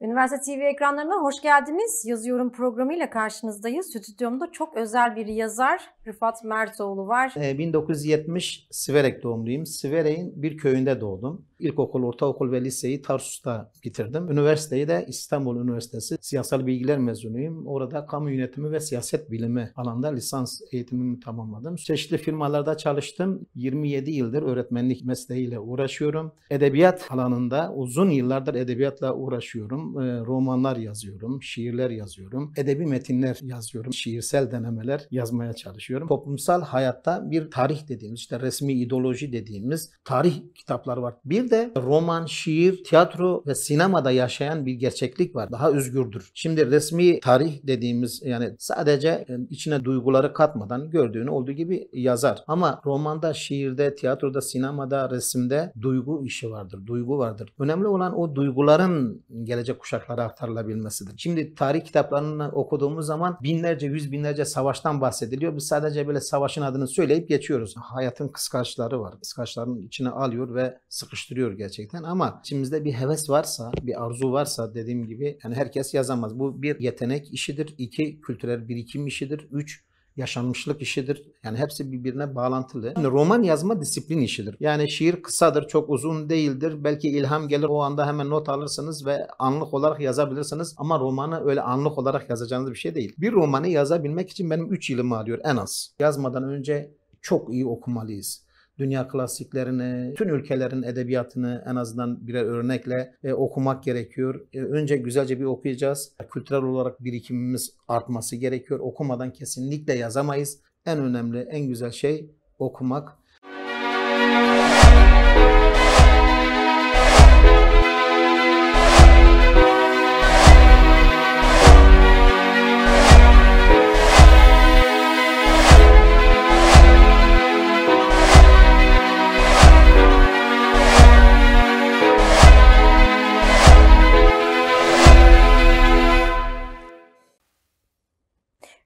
Üniversite TV ekranlarına hoş geldiniz. Yazıyorum programıyla karşınızdayız. Stüdyomda çok özel bir yazar Rıfat Mertoğlu var. 1970 ee, Siverek doğumluyum. Siverek'in bir köyünde doğdum. İlkokul, ortaokul ve liseyi Tarsus'ta bitirdim. Üniversiteyi de İstanbul Üniversitesi Siyasal Bilgiler mezunuyum. Orada kamu yönetimi ve siyaset bilimi alanda lisans eğitimimi tamamladım. Çeşitli firmalarda çalıştım. 27 yıldır öğretmenlik mesleğiyle uğraşıyorum. Edebiyat alanında uzun yıllardır edebiyatla uğraşıyorum e, romanlar yazıyorum, şiirler yazıyorum, edebi metinler yazıyorum, şiirsel denemeler yazmaya çalışıyorum. Toplumsal hayatta bir tarih dediğimiz, işte resmi ideoloji dediğimiz tarih kitaplar var. Bir de roman, şiir, tiyatro ve sinemada yaşayan bir gerçeklik var. Daha özgürdür. Şimdi resmi tarih dediğimiz yani sadece e, içine duyguları katmadan gördüğünü olduğu gibi yazar. Ama romanda, şiirde, tiyatroda, sinemada, resimde duygu işi vardır, duygu vardır. Önemli olan o duyguların gelecek kuşaklara aktarılabilmesidir. Şimdi tarih kitaplarını okuduğumuz zaman binlerce, yüz binlerce savaştan bahsediliyor. Biz sadece böyle savaşın adını söyleyip geçiyoruz. Hayatın kıskaçları var. Kıskaçların içine alıyor ve sıkıştırıyor gerçekten ama içimizde bir heves varsa, bir arzu varsa dediğim gibi yani herkes yazamaz. Bu bir yetenek işidir. iki kültürel birikim işidir. Üç yaşanmışlık işidir. Yani hepsi birbirine bağlantılı. Yani roman yazma disiplin işidir. Yani şiir kısadır, çok uzun değildir. Belki ilham gelir o anda hemen not alırsınız ve anlık olarak yazabilirsiniz. Ama romanı öyle anlık olarak yazacağınız bir şey değil. Bir romanı yazabilmek için benim 3 yılımı alıyor en az. Yazmadan önce çok iyi okumalıyız dünya klasiklerini, tüm ülkelerin edebiyatını en azından birer örnekle e, okumak gerekiyor. E, önce güzelce bir okuyacağız. Kültürel olarak birikimimiz artması gerekiyor. Okumadan kesinlikle yazamayız. En önemli, en güzel şey okumak.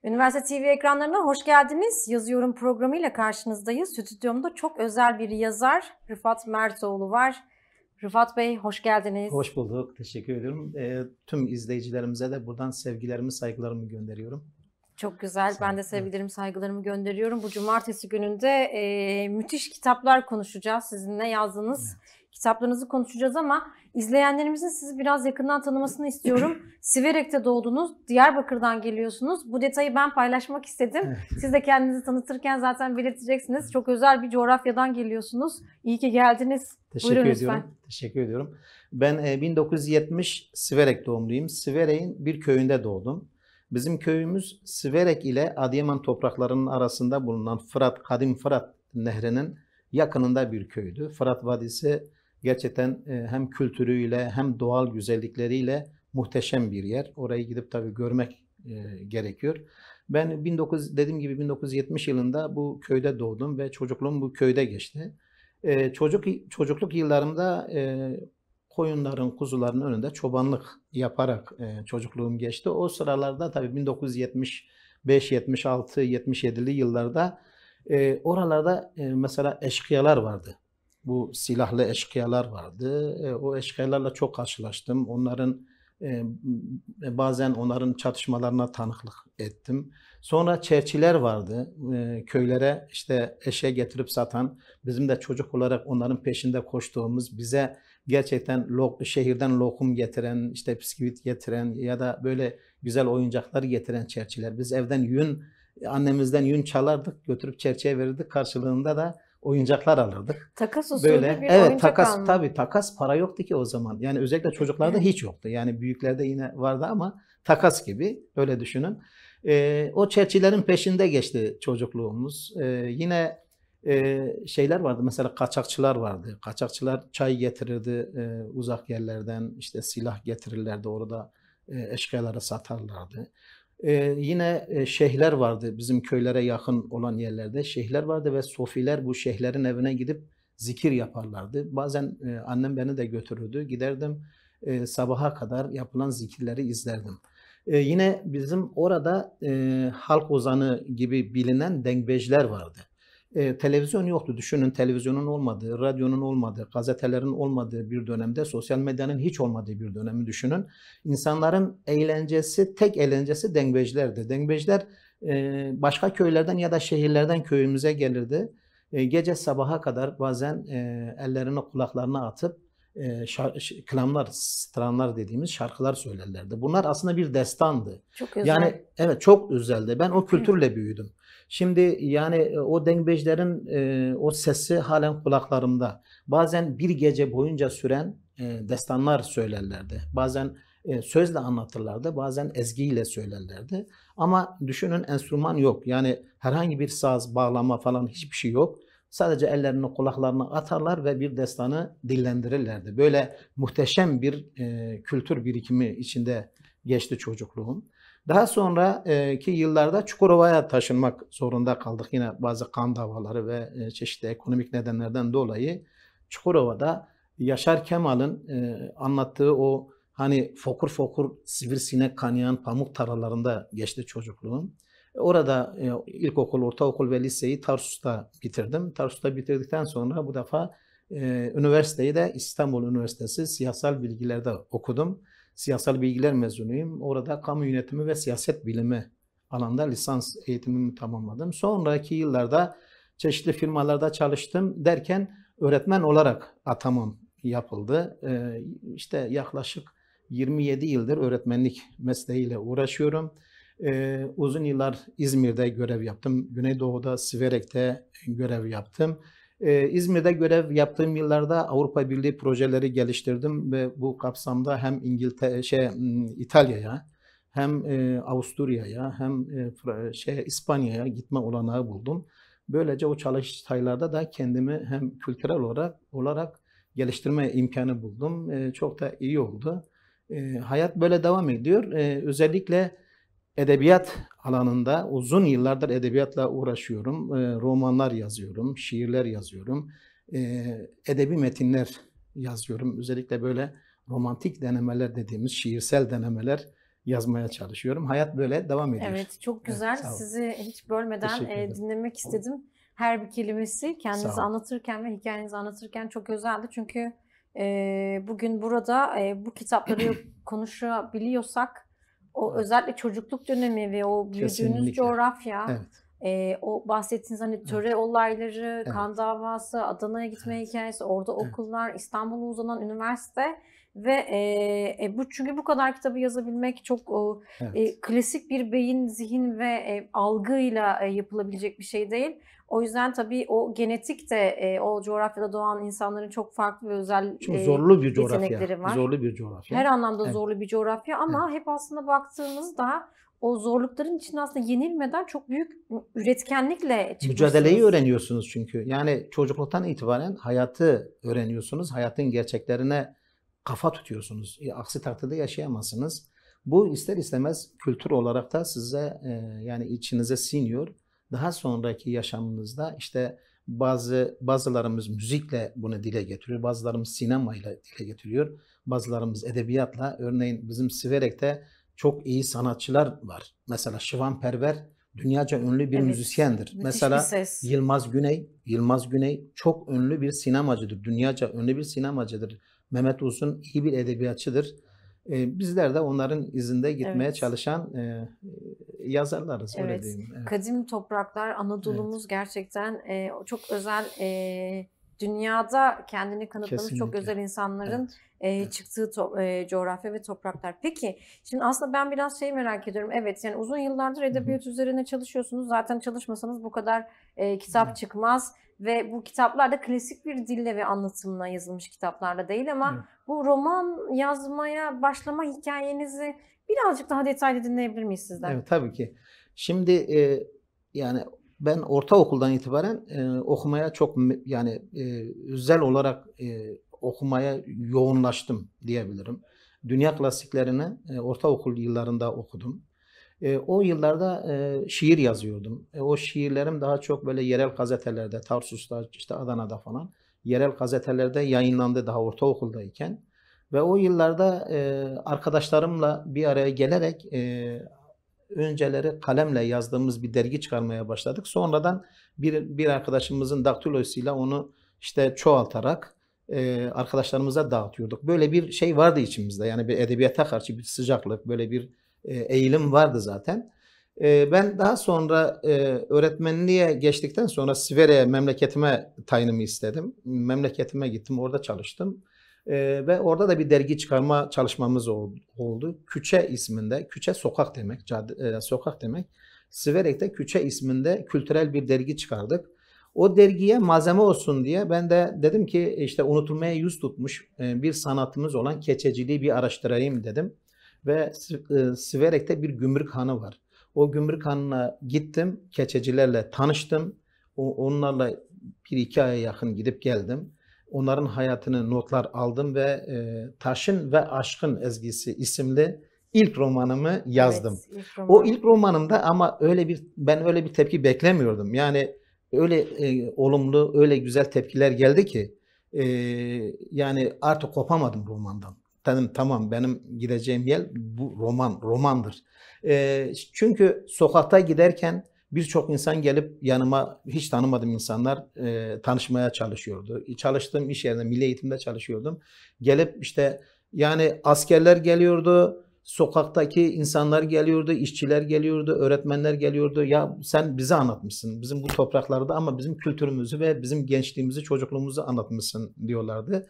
Üniversite TV ekranlarına hoş geldiniz. Yazıyorum programıyla karşınızdayız. Stüdyomda çok özel bir yazar Rıfat Mertoğlu var. Rıfat Bey hoş geldiniz. Hoş bulduk. Teşekkür ediyorum. E, tüm izleyicilerimize de buradan sevgilerimi, saygılarımı gönderiyorum. Çok güzel. Ben de sevgilerimi, saygılarımı gönderiyorum. Bu cumartesi gününde e, müthiş kitaplar konuşacağız. Sizinle yazdığınız evet kitaplarınızı konuşacağız ama izleyenlerimizin sizi biraz yakından tanımasını istiyorum. Siverek'te doğdunuz, Diyarbakır'dan geliyorsunuz. Bu detayı ben paylaşmak istedim. Siz de kendinizi tanıtırken zaten belirteceksiniz. Çok özel bir coğrafyadan geliyorsunuz. İyi ki geldiniz. Teşekkür Buyurun ediyorum. Lütfen. Teşekkür ediyorum. Ben 1970 e, Siverek doğumluyum. Siverek'in bir köyünde doğdum. Bizim köyümüz Siverek ile Adıyaman topraklarının arasında bulunan Fırat, Kadim Fırat Nehri'nin yakınında bir köydü. Fırat Vadisi gerçekten e, hem kültürüyle hem doğal güzellikleriyle muhteşem bir yer. Orayı gidip tabii görmek e, gerekiyor. Ben 19 dediğim gibi 1970 yılında bu köyde doğdum ve çocukluğum bu köyde geçti. E, çocuk çocukluk yıllarımda e, koyunların, kuzuların önünde çobanlık yaparak çocukluğum geçti. O sıralarda tabii 1975, 76, 77'li yıllarda oralarda mesela eşkıyalar vardı bu silahlı eşkıyalar vardı. E, o eşkıyalarla çok karşılaştım. Onların e, e, bazen onların çatışmalarına tanıklık ettim. Sonra çerçiler vardı. E, köylere işte eşe getirip satan, bizim de çocuk olarak onların peşinde koştuğumuz, bize gerçekten lok, şehirden lokum getiren, işte bisküvit getiren ya da böyle güzel oyuncaklar getiren çerçiler. Biz evden yün, annemizden yün çalardık, götürüp çerçeğe verirdik. Karşılığında da oyuncaklar alırdık. Takas usulü Böyle, bir evet, oyuncak takas, alma. Tabii takas para yoktu ki o zaman. Yani özellikle çocuklarda evet. hiç yoktu. Yani büyüklerde yine vardı ama takas gibi öyle düşünün. Ee, o çerçilerin peşinde geçti çocukluğumuz. Ee, yine e, şeyler vardı mesela kaçakçılar vardı. Kaçakçılar çay getirirdi e, uzak yerlerden işte silah getirirlerdi orada e, eşkıyalara satarlardı. Ee, yine e, şeyhler vardı bizim köylere yakın olan yerlerde. Şeyhler vardı ve sofiler bu şeyhlerin evine gidip zikir yaparlardı. Bazen e, annem beni de götürürdü. Giderdim e, sabaha kadar yapılan zikirleri izlerdim. E, yine bizim orada e, halk ozanı gibi bilinen dengbejler vardı e, televizyon yoktu. Düşünün televizyonun olmadığı, radyonun olmadığı, gazetelerin olmadığı bir dönemde, sosyal medyanın hiç olmadığı bir dönemi düşünün. İnsanların eğlencesi, tek eğlencesi dengecilerdi. Dengeciler e, başka köylerden ya da şehirlerden köyümüze gelirdi. E, gece sabaha kadar bazen e, ellerini kulaklarına atıp e, şar- klamlar, stranlar dediğimiz şarkılar söylerlerdi. Bunlar aslında bir destandı. Çok özel. Yani evet çok özeldi. Ben o kültürle büyüdüm. Şimdi yani e, o dengbejlerin e, o sesi halen kulaklarımda. Bazen bir gece boyunca süren e, destanlar söylerlerdi. Bazen e, sözle anlatırlardı, bazen ezgiyle söylerlerdi. Ama düşünün enstrüman yok. Yani herhangi bir saz, bağlama falan hiçbir şey yok. Sadece ellerini kulaklarına atarlar ve bir destanı dillendirirlerdi. Böyle muhteşem bir e, kültür birikimi içinde geçti çocukluğum. Daha sonraki yıllarda Çukurova'ya taşınmak zorunda kaldık. Yine bazı kan davaları ve çeşitli ekonomik nedenlerden dolayı Çukurova'da Yaşar Kemal'in anlattığı o hani fokur fokur sivrisinek kanayan pamuk taralarında geçti çocukluğum. Orada ilkokul, ortaokul ve liseyi Tarsus'ta bitirdim. Tarsus'ta bitirdikten sonra bu defa üniversiteyi de İstanbul Üniversitesi siyasal bilgilerde okudum. Siyasal bilgiler mezunuyum. Orada kamu yönetimi ve siyaset bilimi alanda lisans eğitimimi tamamladım. Sonraki yıllarda çeşitli firmalarda çalıştım derken öğretmen olarak atamam yapıldı. Ee, işte yaklaşık 27 yıldır öğretmenlik mesleğiyle uğraşıyorum. Ee, uzun yıllar İzmir'de görev yaptım. Güneydoğu'da, Siverek'te görev yaptım. Ee, İzmir'de görev yaptığım yıllarda Avrupa Birliği projeleri geliştirdim ve bu kapsamda hem İngiltere şey İtalya'ya hem e, Avusturya'ya hem e, şey İspanya'ya gitme olanağı buldum. Böylece o çalıştaylarda da kendimi hem kültürel olarak olarak geliştirme imkanı buldum. E, çok da iyi oldu. E, hayat böyle devam ediyor. E, özellikle edebiyat alanında uzun yıllardır edebiyatla uğraşıyorum. Ee, romanlar yazıyorum, şiirler yazıyorum, ee, edebi metinler yazıyorum. Özellikle böyle romantik denemeler dediğimiz şiirsel denemeler yazmaya çalışıyorum. Hayat böyle devam ediyor. Evet çok güzel. Evet, Sizi hiç bölmeden e, dinlemek istedim. Her bir kelimesi kendinizi anlatırken ve hikayenizi anlatırken çok özeldi. Çünkü e, bugün burada e, bu kitapları konuşabiliyorsak o özellikle çocukluk dönemi ve o büyüdüğünüz coğrafya. Evet. E, o bahsettiğiniz hani töre evet. olayları, evet. kan davası, Adana'ya gitme evet. hikayesi, orada evet. okullar, İstanbul'a uzanan üniversite ve e, e, bu çünkü bu kadar kitabı yazabilmek çok e, evet. e, klasik bir beyin, zihin ve e, algıyla e, yapılabilecek bir şey değil. O yüzden tabii o genetik de e, o coğrafyada doğan insanların çok farklı ve özel Çünkü e, zorlu bir coğrafya. Var. Zorlu bir coğrafya. Her anlamda evet. zorlu bir coğrafya ama evet. hep aslında baktığımızda o zorlukların içinde aslında yenilmeden çok büyük üretkenlikle çıkmışsınız. Mücadeleyi öğreniyorsunuz çünkü. Yani çocukluktan itibaren hayatı öğreniyorsunuz. Hayatın gerçeklerine kafa tutuyorsunuz. E, aksi takdirde yaşayamazsınız. Bu ister istemez kültür olarak da size e, yani içinize siniyor daha sonraki yaşamınızda işte bazı bazılarımız müzikle bunu dile getiriyor, bazılarımız sinemayla dile getiriyor, bazılarımız edebiyatla. Örneğin bizim Siverek'te çok iyi sanatçılar var. Mesela Şivan Perver dünyaca ünlü bir evet, müzisyendir. Mesela bir Yılmaz Güney, Yılmaz Güney çok ünlü bir sinemacıdır. Dünyaca ünlü bir sinemacıdır. Mehmet Uzun iyi bir edebiyatçıdır. E, bizler de onların izinde gitmeye evet. çalışan e, yazarlarız evet. öyle diyeyim. Evet. Kadim topraklar Anadolu'muz evet. gerçekten e, çok özel e, dünyada kendini kanıtlamış Kesinlikle. çok özel insanların evet. E, evet. çıktığı to- e, coğrafya ve topraklar. Peki şimdi aslında ben biraz şeyi merak ediyorum. Evet yani uzun yıllardır edebiyat Hı-hı. üzerine çalışıyorsunuz. Zaten çalışmasanız bu kadar e, kitap Hı-hı. çıkmaz ve bu kitaplar da klasik bir dille ve anlatımla yazılmış kitaplarla değil ama Hı-hı bu roman yazmaya başlama hikayenizi birazcık daha detaylı dinleyebilir miyiz sizden? Evet tabii ki. Şimdi e, yani ben ortaokuldan itibaren e, okumaya çok yani e, özel olarak e, okumaya yoğunlaştım diyebilirim. Dünya klasiklerini e, ortaokul yıllarında okudum. E, o yıllarda e, şiir yazıyordum. E, o şiirlerim daha çok böyle yerel gazetelerde, Tarsus'ta, işte Adana'da falan yerel gazetelerde yayınlandı daha ortaokuldayken. Ve o yıllarda e, arkadaşlarımla bir araya gelerek e, önceleri kalemle yazdığımız bir dergi çıkarmaya başladık. Sonradan bir, bir arkadaşımızın daktilosuyla onu işte çoğaltarak e, arkadaşlarımıza dağıtıyorduk. Böyle bir şey vardı içimizde yani bir edebiyata karşı bir sıcaklık, böyle bir e, eğilim vardı zaten. E, ben daha sonra e, öğretmenliğe geçtikten sonra Sivere'ye memleketime tayinimi istedim. Memleketime gittim, orada çalıştım. E, ve orada da bir dergi çıkarma çalışmamız oldu. Küçe isminde, Küçe sokak demek, cadde, e, sokak demek. Siverek'te Küçe isminde kültürel bir dergi çıkardık. O dergiye malzeme olsun diye ben de dedim ki işte unutulmaya yüz tutmuş bir sanatımız olan keçeciliği bir araştırayım dedim. Ve Siverek'te bir gümrük hanı var. O gümrük hanına gittim. Keçecilerle tanıştım. onlarla bir iki aya yakın gidip geldim. Onların hayatını notlar aldım ve e, Taşın ve Aşkın Ezgisi isimli ilk romanımı yazdım. Evet, ilk roman. O ilk romanımda ama öyle bir ben öyle bir tepki beklemiyordum. Yani öyle e, olumlu, öyle güzel tepkiler geldi ki e, yani artık kopamadım romandan. Dedim tamam benim gideceğim yer bu roman, romandır. E, çünkü sokakta giderken birçok insan gelip yanıma hiç tanımadığım insanlar e, tanışmaya çalışıyordu. E, çalıştığım iş yerinde, milli eğitimde çalışıyordum. Gelip işte yani askerler geliyordu, sokaktaki insanlar geliyordu, işçiler geliyordu, öğretmenler geliyordu. Ya sen bize anlatmışsın bizim bu topraklarda ama bizim kültürümüzü ve bizim gençliğimizi, çocukluğumuzu anlatmışsın diyorlardı.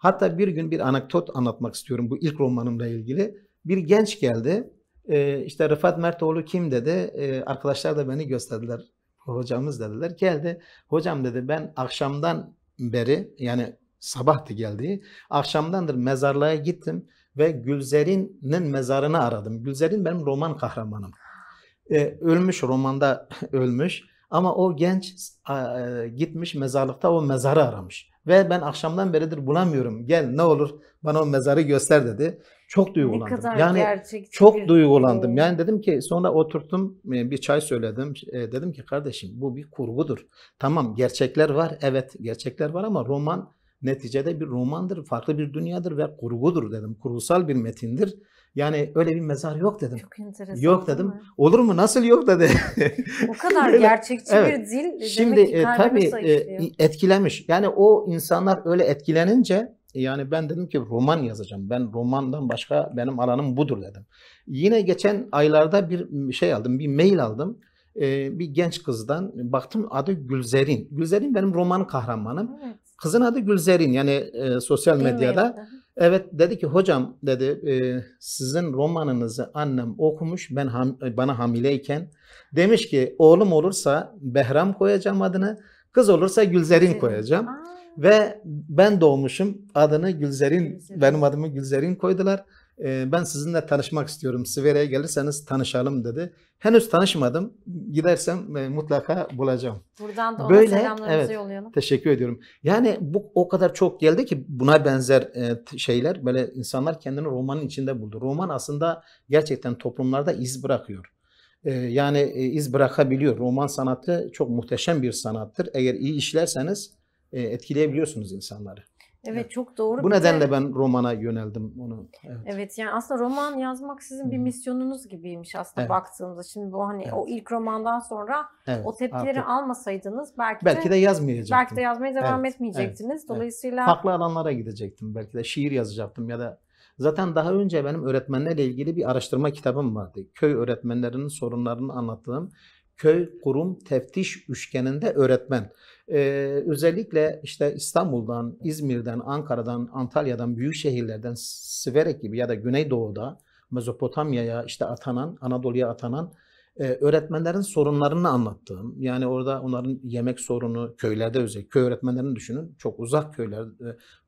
Hatta bir gün bir anekdot anlatmak istiyorum bu ilk romanımla ilgili. Bir genç geldi. E, işte Rıfat Mertoğlu kim dedi. E, arkadaşlar da beni gösterdiler. Hocamız dediler. Geldi. Hocam dedi ben akşamdan beri yani sabahtı geldiği akşamdandır mezarlığa gittim ve Gülzerin'in mezarını aradım. Gülzerin benim roman kahramanım. Ee, ölmüş romanda ölmüş ama o genç e, gitmiş mezarlıkta o mezarı aramış. Ve ben akşamdan beridir bulamıyorum. Gel ne olur bana o mezarı göster dedi. Çok duygulandım. Ne kadar yani çok bir... duygulandım. Şey. Yani dedim ki sonra oturttum e, bir çay söyledim. E, dedim ki kardeşim bu bir kurgudur. Tamam gerçekler var. Evet gerçekler var ama roman neticede bir romandır. Farklı bir dünyadır ve kurgudur dedim. Kurgusal bir metindir. Yani öyle bir mezar yok dedim. Çok enteresan. Yok dedim. Olur mu? Nasıl yok dedi. o kadar gerçekçi evet. bir dil. Şimdi demek ki e, tabii e, etkilemiş. Yani o insanlar öyle etkilenince yani ben dedim ki roman yazacağım. Ben romandan başka benim alanım budur dedim. Yine geçen aylarda bir şey aldım, bir mail aldım. Ee, bir genç kızdan baktım adı Gülzerin. Gülzerin benim roman kahramanım. Evet. Kızın adı Gülzerin yani e, sosyal medyada. Bilmiyorum. Evet dedi ki hocam dedi e, sizin romanınızı annem okumuş ben ham, e, bana hamileyken demiş ki oğlum olursa Behram koyacağım adını kız olursa Gülzerin koyacağım. Aa. Ve ben doğmuşum adını Gülzerin, Gülzerin. benim adımı Gülzerin koydular e, ben sizinle tanışmak istiyorum. Sivere'ye gelirseniz tanışalım dedi. Henüz tanışmadım. Gidersem e, mutlaka bulacağım. Buradan da ona Böyle, selamlarımızı evet, yollayalım. Teşekkür ediyorum. Yani bu o kadar çok geldi ki buna benzer e, şeyler böyle insanlar kendini romanın içinde buldu. Roman aslında gerçekten toplumlarda iz bırakıyor e, yani e, iz bırakabiliyor. Roman sanatı çok muhteşem bir sanattır. Eğer iyi işlerseniz e, etkileyebiliyorsunuz insanları. Evet, çok doğru. Bu bir nedenle de... ben romana yöneldim onu. Evet. evet yani aslında roman yazmak sizin bir misyonunuz gibiymiş aslında evet. baktığımızda. Şimdi bu hani evet. o ilk romandan sonra evet. o tepkileri Artık. almasaydınız belki belki de, de yazmayacaktım. Belki de yazmaya devam evet. etmeyecektiniz. Evet. Dolayısıyla farklı alanlara gidecektim. Belki de şiir yazacaktım ya da zaten daha önce benim öğretmenlerle ilgili bir araştırma kitabım vardı. Köy öğretmenlerinin sorunlarını anlattığım Köy Kurum Teftiş Üçgeninde Öğretmen ee, özellikle işte İstanbul'dan, İzmir'den, Ankara'dan, Antalya'dan, büyük şehirlerden Siverek gibi ya da Güneydoğu'da Mezopotamya'ya işte atanan, Anadolu'ya atanan e, öğretmenlerin sorunlarını anlattığım. Yani orada onların yemek sorunu köylerde özellikle köy öğretmenlerini düşünün. Çok uzak köyler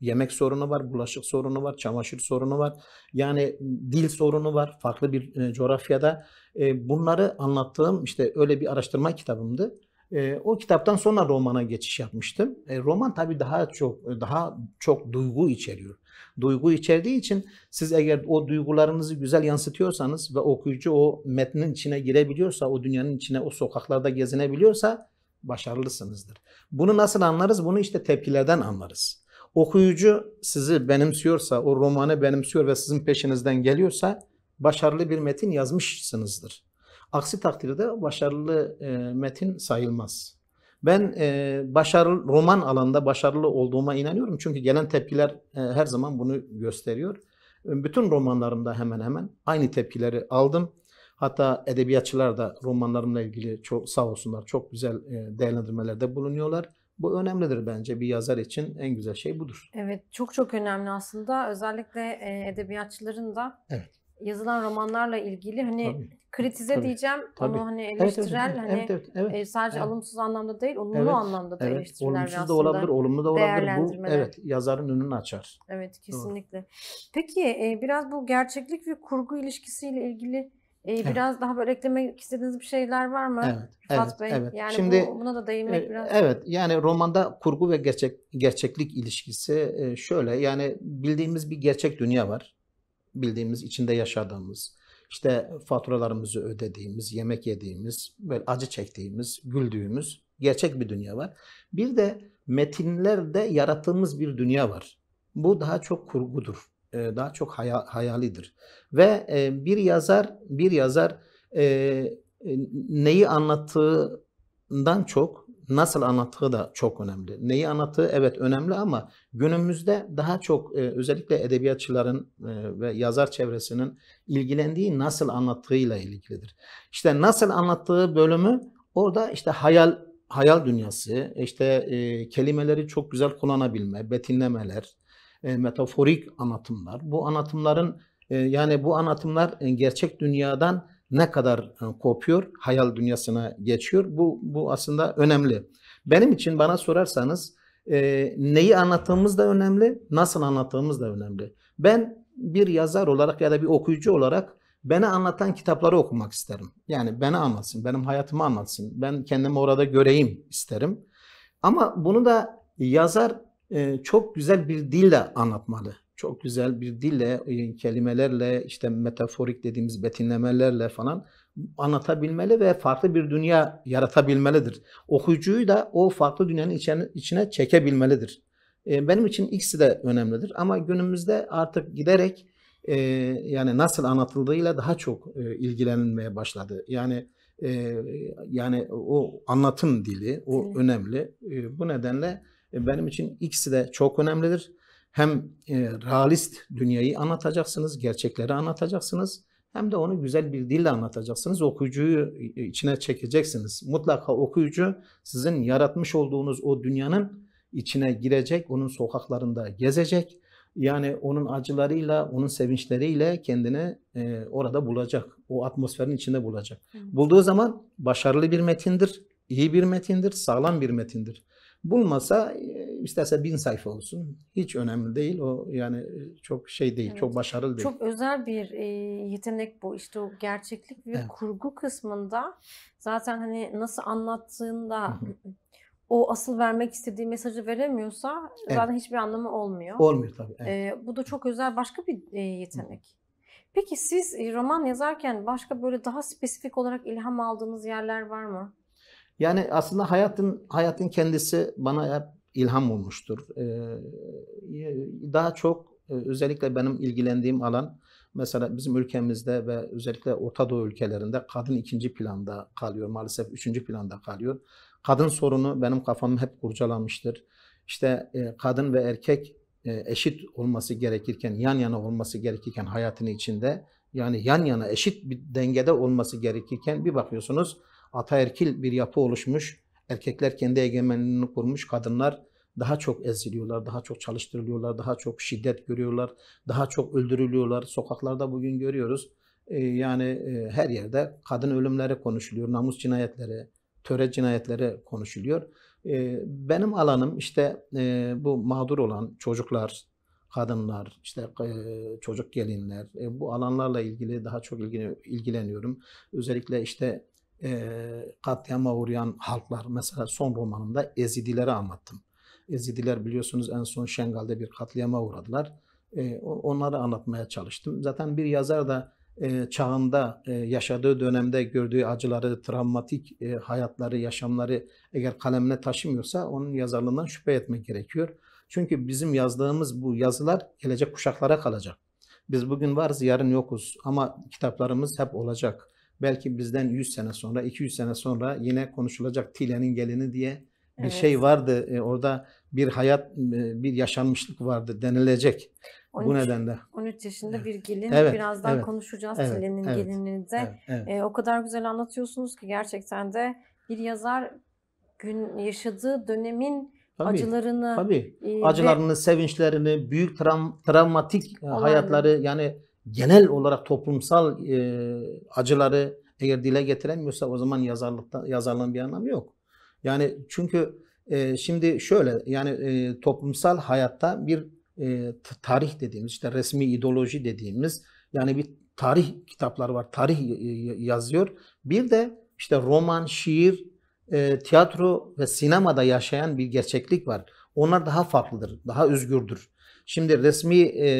yemek sorunu var, bulaşık sorunu var, çamaşır sorunu var. Yani dil sorunu var farklı bir e, coğrafyada. E, bunları anlattığım işte öyle bir araştırma kitabımdı. E, o kitaptan sonra romana geçiş yapmıştım. E, roman tabii daha çok daha çok duygu içeriyor. Duygu içerdiği için siz eğer o duygularınızı güzel yansıtıyorsanız ve okuyucu o metnin içine girebiliyorsa, o dünyanın içine, o sokaklarda gezinebiliyorsa başarılısınızdır. Bunu nasıl anlarız? Bunu işte tepkilerden anlarız. Okuyucu sizi benimsiyorsa, o romanı benimsiyor ve sizin peşinizden geliyorsa başarılı bir metin yazmışsınızdır. Aksi takdirde başarılı e, metin sayılmaz. Ben e, başarılı roman alanda başarılı olduğuma inanıyorum. Çünkü gelen tepkiler e, her zaman bunu gösteriyor. E, bütün romanlarımda hemen hemen aynı tepkileri aldım. Hatta edebiyatçılar da romanlarımla ilgili çok sağ olsunlar çok güzel e, değerlendirmelerde bulunuyorlar. Bu önemlidir bence bir yazar için en güzel şey budur. Evet çok çok önemli aslında özellikle e, edebiyatçıların da evet yazılan romanlarla ilgili hani Tabii. kritize Tabii. diyeceğim Tabii. onu hani eleştirel evet, evet, hani evet, evet, evet, e, sadece evet. alımsız anlamda değil olumlu evet, anlamda da evet. eleştiriler Olumsuz da olabilir, olumlu da olabilir. Bu evet yazarın önünü açar. Evet kesinlikle. Doğru. Peki e, biraz bu gerçeklik ve kurgu ilişkisiyle ilgili ee, evet. Biraz daha böyle eklemek istediğiniz bir şeyler var mı? Evet. Rıfat evet, Bey. Evet. Yani Şimdi, bu, buna da değinmek e, biraz. Evet. Yani romanda kurgu ve gerçek gerçeklik ilişkisi e, şöyle yani bildiğimiz bir gerçek dünya var bildiğimiz içinde yaşadığımız, işte faturalarımızı ödediğimiz, yemek yediğimiz, böyle acı çektiğimiz, güldüğümüz gerçek bir dünya var. Bir de metinlerde yarattığımız bir dünya var. Bu daha çok kurgudur. E, daha çok hayalidir. Ve e, bir yazar bir yazar e, neyi anlattığından çok nasıl anlattığı da çok önemli. Neyi anlattığı evet önemli ama günümüzde daha çok e, özellikle edebiyatçıların e, ve yazar çevresinin ilgilendiği nasıl anlattığıyla ilgilidir. İşte nasıl anlattığı bölümü orada işte hayal hayal dünyası, işte e, kelimeleri çok güzel kullanabilme, betinlemeler, e, metaforik anlatımlar. Bu anlatımların e, yani bu anlatımlar e, gerçek dünyadan ne kadar e, kopuyor, hayal dünyasına geçiyor. Bu, bu aslında önemli. Benim için bana sorarsanız e, neyi anlattığımız da önemli, nasıl anlattığımız da önemli. Ben bir yazar olarak ya da bir okuyucu olarak beni anlatan kitapları okumak isterim. Yani beni anlatsın, benim hayatımı anlatsın. Ben kendimi orada göreyim isterim. Ama bunu da yazar e, çok güzel bir dille anlatmalı çok güzel bir dille, e, kelimelerle, işte metaforik dediğimiz betinlemelerle falan anlatabilmeli ve farklı bir dünya yaratabilmelidir. Okuyucuyu da o farklı dünyanın içine, içine çekebilmelidir. E, benim için ikisi de önemlidir ama günümüzde artık giderek e, yani nasıl anlatıldığıyla daha çok ilgilenilmeye başladı. Yani yani o anlatım dili o önemli. bu nedenle benim için ikisi de çok önemlidir hem e, realist dünyayı anlatacaksınız, gerçekleri anlatacaksınız. Hem de onu güzel bir dille anlatacaksınız. Okuyucuyu e, içine çekeceksiniz. Mutlaka okuyucu sizin yaratmış olduğunuz o dünyanın içine girecek, onun sokaklarında gezecek. Yani onun acılarıyla, onun sevinçleriyle kendini e, orada bulacak. O atmosferin içinde bulacak. Evet. Bulduğu zaman başarılı bir metindir, iyi bir metindir, sağlam bir metindir. Bulmasa isterse bin sayfa olsun. Hiç önemli değil. O yani e, çok şey değil, evet. çok başarılı değil. Çok özel bir e, yetenek bu. işte o gerçeklik ve evet. kurgu kısmında zaten hani nasıl anlattığında o asıl vermek istediği mesajı veremiyorsa evet. zaten hiçbir anlamı olmuyor. Olmuyor tabii. Evet. E, bu da çok özel başka bir e, yetenek. hı Peki siz e, roman yazarken başka böyle daha spesifik olarak ilham aldığınız yerler var mı? Yani aslında hayatın hayatın kendisi bana hep ilham olmuştur. Ee, daha çok e, özellikle benim ilgilendiğim alan mesela bizim ülkemizde ve özellikle Orta Doğu ülkelerinde kadın ikinci planda kalıyor. Maalesef üçüncü planda kalıyor. Kadın sorunu benim kafamı hep kurcalamıştır. İşte e, kadın ve erkek e, eşit olması gerekirken, yan yana olması gerekirken hayatın içinde yani yan yana eşit bir dengede olması gerekirken bir bakıyorsunuz ataerkil bir yapı oluşmuş Erkekler kendi egemenliğini kurmuş, kadınlar daha çok eziliyorlar, daha çok çalıştırılıyorlar, daha çok şiddet görüyorlar, daha çok öldürülüyorlar. Sokaklarda bugün görüyoruz. E, yani e, her yerde kadın ölümleri konuşuluyor, namus cinayetleri, töre cinayetleri konuşuluyor. E, benim alanım işte bu mağdur olan çocuklar, kadınlar, işte çocuk gelinler bu alanlarla ilgili daha çok ilgileniyorum. Özellikle işte e, katliama uğrayan halklar. Mesela son romanımda Ezidileri anlattım. Ezidiler biliyorsunuz en son Şengal'de bir katliama uğradılar. E, onları anlatmaya çalıştım. Zaten bir yazar da e, çağında e, yaşadığı dönemde gördüğü acıları, travmatik e, hayatları, yaşamları eğer kalemine taşımıyorsa onun yazarlığından şüphe etmek gerekiyor. Çünkü bizim yazdığımız bu yazılar gelecek kuşaklara kalacak. Biz bugün varız, yarın yokuz ama kitaplarımız hep olacak belki bizden 100 sene sonra, 200 sene sonra yine konuşulacak Tile'nin gelini diye bir evet. şey vardı. E, orada bir hayat, e, bir yaşanmışlık vardı denilecek. 13, bu nedenle. 13 yaşında evet. bir gelin. Evet, Birazdan evet, konuşacağız evet, Tile'nin evet, gelini de. Evet, evet. E, o kadar güzel anlatıyorsunuz ki gerçekten de bir yazar gün yaşadığı dönemin tabii, acılarını tabii. E, acılarını, ve... sevinçlerini, büyük travmatik Olaydı. hayatları yani genel olarak toplumsal e, acıları eğer dile getiremiyorsa o zaman yazarlıkta yazarlığın bir anlamı yok. Yani çünkü e, şimdi şöyle yani e, toplumsal hayatta bir e, tarih dediğimiz işte resmi ideoloji dediğimiz yani bir tarih kitapları var. Tarih yazıyor. Bir de işte roman, şiir, e, tiyatro ve sinemada yaşayan bir gerçeklik var. Onlar daha farklıdır, daha özgürdür. Şimdi resmi e,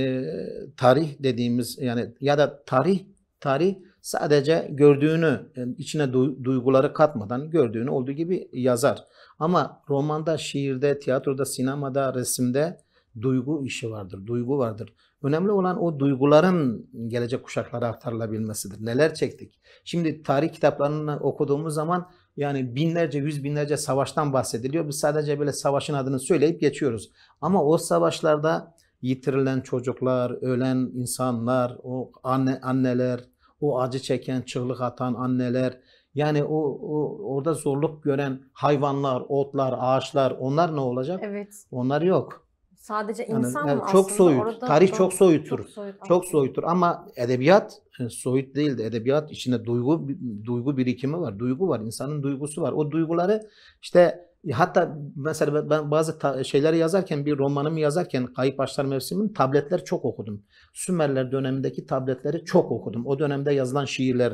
tarih dediğimiz yani ya da tarih tarih sadece gördüğünü e, içine duyguları katmadan gördüğünü olduğu gibi yazar. Ama romanda, şiirde, tiyatroda, sinemada, resimde duygu işi vardır, duygu vardır. Önemli olan o duyguların gelecek kuşaklara aktarılabilmesidir. Neler çektik? Şimdi tarih kitaplarını okuduğumuz zaman yani binlerce, yüz binlerce savaştan bahsediliyor. Biz sadece böyle savaşın adını söyleyip geçiyoruz. Ama o savaşlarda yitirilen çocuklar, ölen insanlar, o anne, anneler, o acı çeken, çığlık atan anneler, yani o, o orada zorluk gören hayvanlar, otlar, ağaçlar onlar ne olacak? Evet. Onlar yok. Sadece insan yani, mı çok Soyut. Orada Tarih çok, soyuttur. Çok, soyut, çok soyuttur ama edebiyat e, soyut değil de edebiyat içinde duygu duygu birikimi var. Duygu var. insanın duygusu var. O duyguları işte hatta mesela ben bazı şeyleri yazarken bir romanımı yazarken Kayıp Başlar Mevsimi'nin tabletleri çok okudum. Sümerler dönemindeki tabletleri çok okudum. O dönemde yazılan şiirler,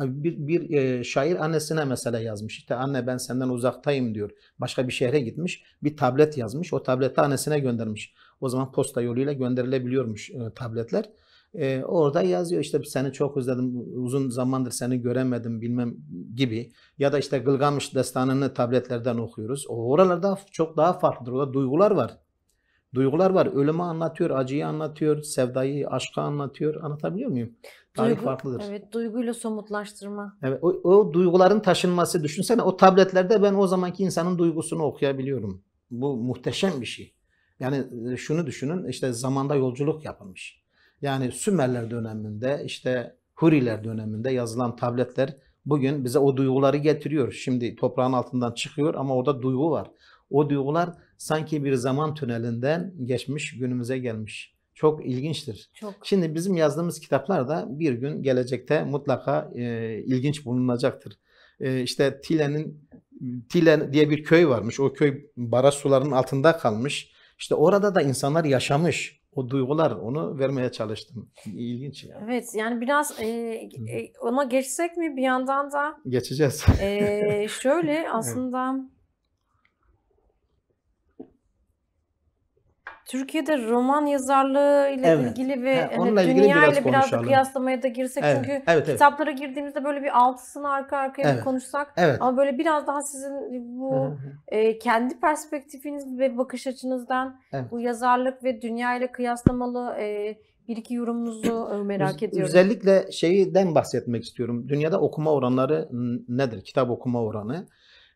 bir, bir e, şair annesine mesela yazmış. İşte anne ben senden uzaktayım diyor. Başka bir şehre gitmiş. Bir tablet yazmış. O tableti annesine göndermiş. O zaman posta yoluyla gönderilebiliyormuş e, tabletler. E, orada yazıyor işte seni çok özledim, uzun zamandır seni göremedim bilmem gibi. Ya da işte Gılgamış destanını tabletlerden okuyoruz. O oralarda çok daha farklıdır. Orada duygular var. Duygular var. Ölümü anlatıyor, acıyı anlatıyor, sevdayı, aşkı anlatıyor. Anlatabiliyor muyum? Tarih farklıdır. Evet, duyguyla somutlaştırma. Evet, o, o duyguların taşınması. Düşünsene o tabletlerde ben o zamanki insanın duygusunu okuyabiliyorum. Bu muhteşem bir şey. Yani e, şunu düşünün, işte zamanda yolculuk yapılmış. Yani Sümerler döneminde, işte Huriler döneminde yazılan tabletler bugün bize o duyguları getiriyor. Şimdi toprağın altından çıkıyor ama orada duygu var. O duygular sanki bir zaman tünelinden geçmiş, günümüze gelmiş. Çok ilginçtir. Çok. Şimdi bizim yazdığımız kitaplar da bir gün gelecekte mutlaka e, ilginç bulunacaktır. E, işte Tile'nin Tile diye bir köy varmış. O köy baraj sularının altında kalmış. İşte orada da insanlar yaşamış. O duygular onu vermeye çalıştım. İlginç yani. Evet yani biraz e, e, ona geçsek mi bir yandan da? Geçeceğiz. E, şöyle aslında evet. Türkiye'de roman yazarlığı ile evet. ilgili ve He, hani, onunla ilgili dünya biraz ile biraz kıyaslamaya da girsek evet. çünkü evet, evet. kitaplara girdiğimizde böyle bir altısını arka arkaya evet. konuşsak evet. ama böyle biraz daha sizin bu e, kendi perspektifiniz ve bakış açınızdan evet. bu yazarlık ve dünya ile kıyaslamalı e, bir iki yorumunuzu e, merak ediyorum. Özellikle şeyden bahsetmek istiyorum. Dünyada okuma oranları nedir? Kitap okuma oranı.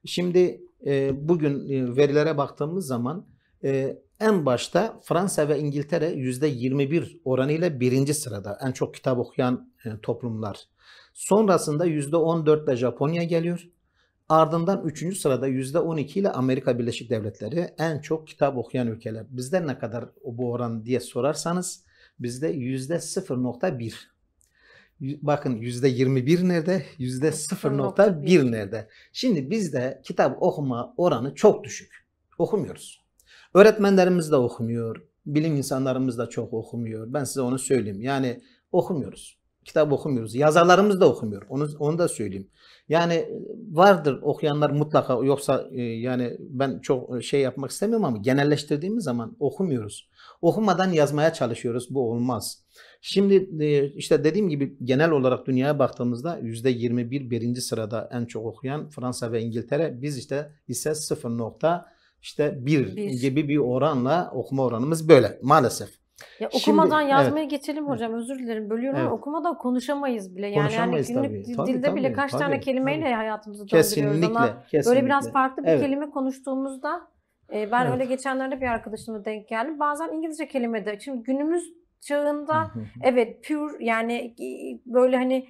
Şimdi e, bugün e, verilere baktığımız zaman ee, en başta Fransa ve İngiltere %21 oranıyla birinci sırada en çok kitap okuyan e, toplumlar. Sonrasında %14 ile Japonya geliyor. Ardından üçüncü sırada %12 ile Amerika Birleşik Devletleri en çok kitap okuyan ülkeler. Bizde ne kadar bu oran diye sorarsanız bizde %0.1. Bakın yüzde %21 nerede? yüzde %0.1 nerede? Şimdi bizde kitap okuma oranı çok düşük. Okumuyoruz. Öğretmenlerimiz de okumuyor. Bilim insanlarımız da çok okumuyor. Ben size onu söyleyeyim. Yani okumuyoruz. Kitap okumuyoruz. Yazarlarımız da okumuyor. Onu, onu da söyleyeyim. Yani vardır okuyanlar mutlaka yoksa e, yani ben çok e, şey yapmak istemiyorum ama genelleştirdiğimiz zaman okumuyoruz. Okumadan yazmaya çalışıyoruz. Bu olmaz. Şimdi e, işte dediğim gibi genel olarak dünyaya baktığımızda %21 birinci sırada en çok okuyan Fransa ve İngiltere. Biz işte ise 0 işte bir, bir. gibi bir oranla okuma oranımız böyle maalesef. Ya okumadan Şimdi, yazmaya evet. geçelim hocam özür dilerim bölüyorum evet. okumadan konuşamayız bile. Yani, hani konuşamayız yani günlük tabii. dilde tabii, bile tabii, kaç tabii, tane kelimeyle tabii. hayatımızı döndürüyoruz ama kesinlikle. böyle biraz farklı bir evet. kelime konuştuğumuzda e, ben evet. öyle geçenlerde bir arkadaşıma denk geldim. Bazen İngilizce kelime de şimdi günümüz çağında evet pure yani böyle hani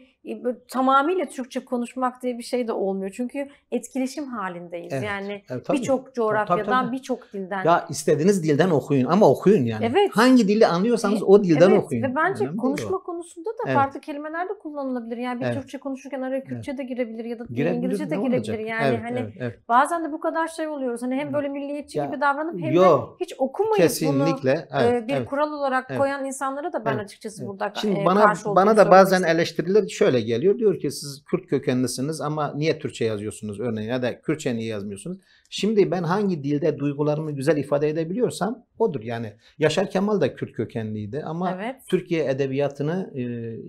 tamamıyla Türkçe konuşmak diye bir şey de olmuyor. Çünkü etkileşim halindeyiz. Evet. Yani evet, birçok coğrafyadan, birçok dilden. Ya istediğiniz dilden okuyun ama okuyun yani. Evet. Hangi dili anlıyorsanız e, o dilden evet. okuyun. Ve bence Önemli konuşma o. konusunda da evet. farklı kelimeler de kullanılabilir. Yani bir evet. Türkçe konuşurken araya Kürtçe evet. de girebilir ya da girebilir, İngilizce de girebilir. Olacak? Yani evet, hani evet, evet. bazen de bu kadar şey oluyoruz. Hani hem böyle milliyetçi ya, gibi davranıp hem yo, de hiç okumayıp kesinlikle, bunu e, evet, e, bir evet, kural olarak evet, koyan insanlara da ben evet, açıkçası evet. burada Şimdi e, bana, bana da bazen eleştiriler şöyle şöyle geliyor. Diyor ki siz Kürt kökenlisiniz ama niye Türkçe yazıyorsunuz örneğin ya da Kürtçe niye yazmıyorsunuz? Şimdi ben hangi dilde duygularımı güzel ifade edebiliyorsam odur yani. Yaşar Kemal da Kürt kökenliydi ama evet. Türkiye edebiyatını e,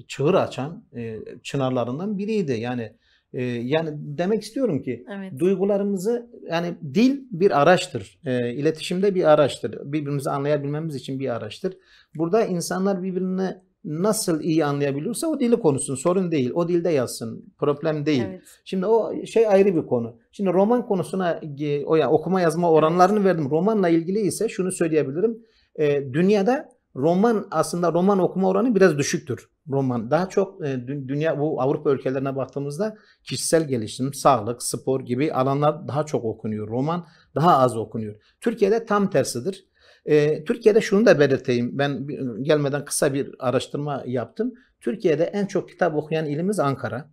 çığır açan e, çınarlarından biriydi. Yani e, yani demek istiyorum ki evet. duygularımızı yani dil bir araçtır. E, iletişimde bir araçtır. Birbirimizi anlayabilmemiz için bir araçtır. Burada insanlar birbirine nasıl iyi anlayabiliyorsa o dili konuşsun. Sorun değil. O dilde yazsın. Problem değil. Evet. Şimdi o şey ayrı bir konu. Şimdi roman konusuna o ya okuma yazma oranlarını evet. verdim. Romanla ilgili ise şunu söyleyebilirim. E, dünyada roman aslında roman okuma oranı biraz düşüktür. Roman daha çok e, dünya bu Avrupa ülkelerine baktığımızda kişisel gelişim, sağlık, spor gibi alanlar daha çok okunuyor. Roman daha az okunuyor. Türkiye'de tam tersidir. E, Türkiye'de şunu da belirteyim. Ben ıı, gelmeden kısa bir araştırma yaptım. Türkiye'de en çok kitap okuyan ilimiz Ankara.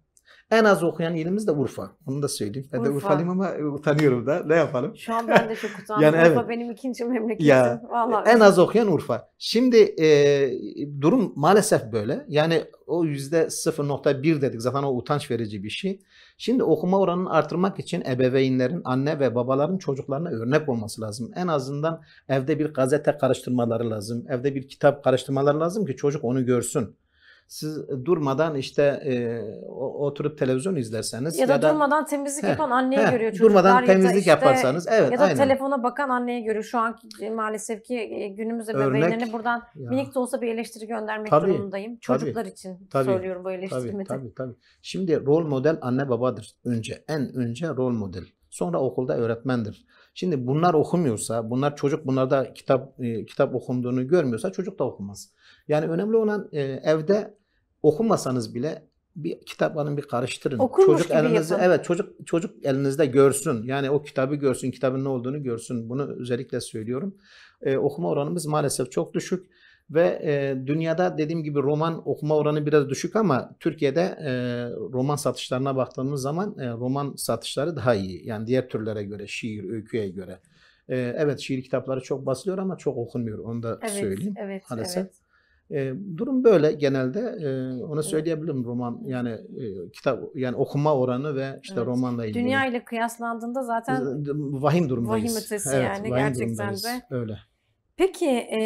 En az okuyan ilimiz de Urfa. Onu da söyleyeyim. Ben Urfa. de Urfalıyım ama ıı, utanıyorum da. Ne yapalım? Şu an ben de çok utandım. yani evet. benim ikinci memleketim. Ya, Vallahi. En az okuyan Urfa. Şimdi e, durum maalesef böyle. Yani o yüzde 0.1 dedik. Zaten o utanç verici bir şey. Şimdi okuma oranını artırmak için ebeveynlerin, anne ve babaların çocuklarına örnek olması lazım. En azından evde bir gazete karıştırmaları lazım. Evde bir kitap karıştırmaları lazım ki çocuk onu görsün. Siz e, durmadan işte e, oturup televizyon izlerseniz ya da, ya da durmadan temizlik he, yapan anneye he, görüyor çocuklar. Durmadan temizlik işte, yaparsanız evet Ya da aynen. telefona bakan anneye görüyor. Şu an maalesef ki e, günümüzde bebeğlerine buradan ya. minik de olsa bir eleştiri göndermek tabii, durumundayım. Çocuklar tabii, için tabii, söylüyorum bu eleştirimi. Tabii, tabii tabii. Şimdi rol model anne babadır önce. En önce rol model. Sonra okulda öğretmendir. Şimdi bunlar okumuyorsa, bunlar çocuk bunlarda kitap e, kitap okunduğunu görmüyorsa çocuk da okumaz. Yani önemli olan e, evde okumasanız bile bir kitap alın bir karıştırın. Okunmuş çocuk gibi elinizde yapın. evet çocuk çocuk elinizde görsün. Yani o kitabı görsün, kitabın ne olduğunu görsün. Bunu özellikle söylüyorum. E, okuma oranımız maalesef çok düşük ve e, dünyada dediğim gibi roman okuma oranı biraz düşük ama Türkiye'de e, roman satışlarına baktığımız zaman e, roman satışları daha iyi. Yani diğer türlere göre, şiir, öyküye göre. E, evet şiir kitapları çok basılıyor ama çok okunmuyor onu da evet, söyleyeyim. Evet, maalesef. evet. E, durum böyle genelde. E, onu söyleyebilirim roman yani e, kitap yani okuma oranı ve işte evet. romanla ilgili. Dünya ile kıyaslandığında zaten vahim durumdayız. Vahim ötesi evet, yani vahim gerçekten de. Öyle. Peki e,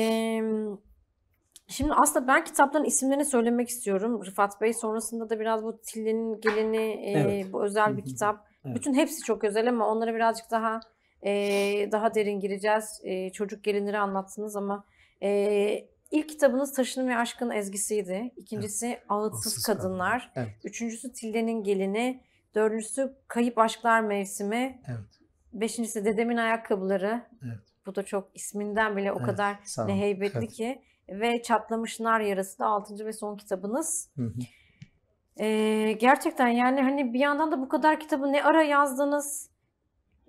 şimdi aslında ben kitapların isimlerini söylemek istiyorum Rıfat Bey. Sonrasında da biraz bu Tilly'nin gelini e, evet. bu özel bir kitap. Evet. Bütün hepsi çok özel ama onlara birazcık daha e, daha derin gireceğiz. E, çocuk gelinleri anlattınız ama e, İlk kitabınız Taşının ve Aşkın Ezgisi'ydi. İkincisi evet. Ağıtsız, Ağıtsız Kadınlar. Evet. Üçüncüsü Tilde'nin Gelini. Dördüncüsü Kayıp Aşklar Mevsimi. Evet. Beşincisi Dedemin Ayakkabıları. Evet. Bu da çok isminden bile o evet, kadar ne heybetli evet. ki. Ve Çatlamış Nar Yarası da altıncı ve son kitabınız. Hı hı. Ee, gerçekten yani hani bir yandan da bu kadar kitabı ne ara yazdınız?